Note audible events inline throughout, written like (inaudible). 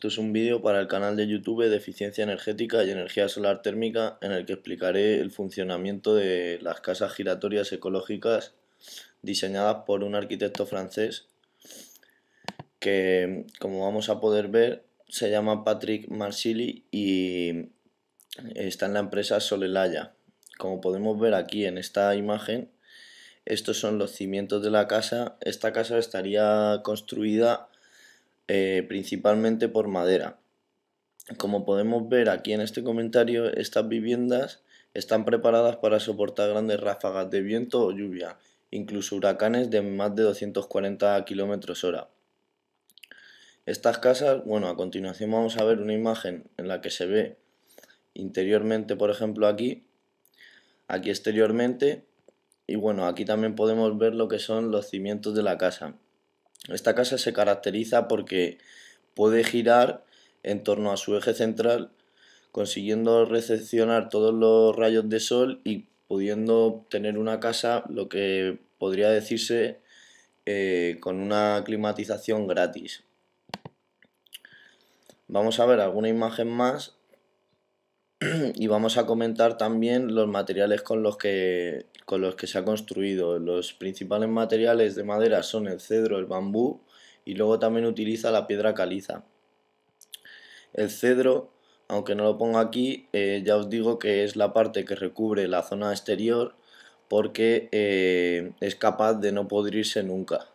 Esto es un vídeo para el canal de YouTube de eficiencia energética y energía solar térmica en el que explicaré el funcionamiento de las casas giratorias ecológicas diseñadas por un arquitecto francés que como vamos a poder ver se llama Patrick Marsili y está en la empresa Solelaya. Como podemos ver aquí en esta imagen estos son los cimientos de la casa. Esta casa estaría construida eh, principalmente por madera. Como podemos ver aquí en este comentario, estas viviendas están preparadas para soportar grandes ráfagas de viento o lluvia, incluso huracanes de más de 240 km hora. Estas casas, bueno, a continuación vamos a ver una imagen en la que se ve interiormente, por ejemplo, aquí, aquí exteriormente, y bueno, aquí también podemos ver lo que son los cimientos de la casa. Esta casa se caracteriza porque puede girar en torno a su eje central, consiguiendo recepcionar todos los rayos de sol y pudiendo tener una casa, lo que podría decirse, eh, con una climatización gratis. Vamos a ver alguna imagen más (clears throat) y vamos a comentar también los materiales con los que se ha construido. Los principales materiales de madera son el cedro, el bambú y luego también utiliza la piedra caliza. El cedro, aunque no lo ponga aquí, eh, ya os digo que es la parte que recubre la zona exterior porque eh, es capaz de no podrirse nunca.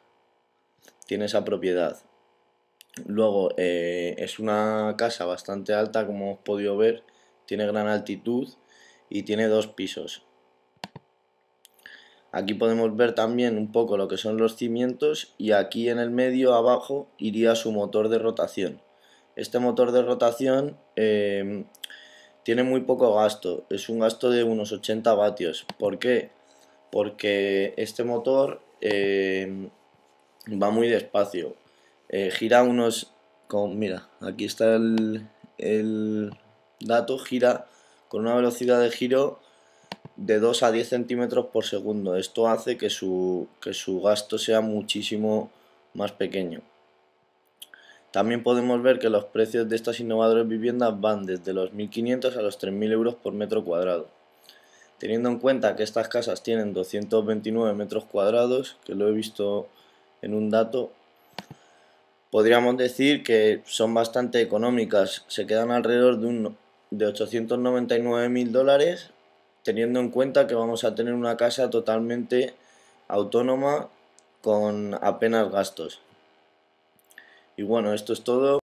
Tiene esa propiedad. Luego eh, es una casa bastante alta como hemos podido ver tiene gran altitud y tiene dos pisos. Aquí podemos ver también un poco lo que son los cimientos y aquí en el medio abajo iría su motor de rotación. Este motor de rotación em, tiene muy poco gasto, es un gasto de unos 80 vatios. ¿Por qué? Porque este motor em, va muy despacio, eh, gira unos... mira, aquí está el dato gira con una velocidad de giro de 2 a 10 centímetros por segundo. Esto hace que su, que su gasto sea muchísimo más pequeño. También podemos ver que los precios de estas innovadoras viviendas van desde los 1.500 a los 3.000 euros por metro cuadrado. Teniendo en cuenta que estas casas tienen 229 metros cuadrados, que lo he visto en un dato, podríamos decir que son bastante económicas, se quedan alrededor de un de 899 mil dólares, teniendo en cuenta que vamos a tener una casa totalmente autónoma con apenas gastos. Y bueno, esto es todo.